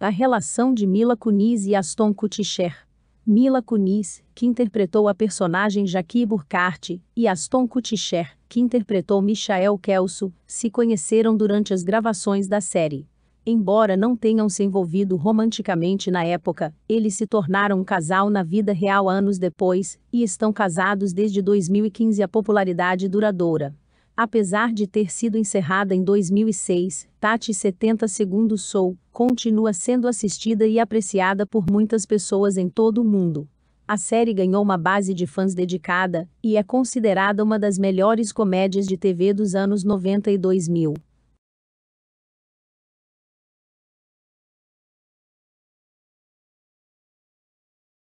A relação de Mila Kunis e Aston Kutcher. Mila Kunis, que interpretou a personagem Jackie Burkhardt, e Aston Kutcher, que interpretou Michael Kelso, se conheceram durante as gravações da série. Embora não tenham se envolvido romanticamente na época, eles se tornaram um casal na vida real anos depois e estão casados desde 2015. A popularidade duradoura. Apesar de ter sido encerrada em 2006, Tati 70 Segundos Soul continua sendo assistida e apreciada por muitas pessoas em todo o mundo. A série ganhou uma base de fãs dedicada e é considerada uma das melhores comédias de TV dos anos 90 e 2000.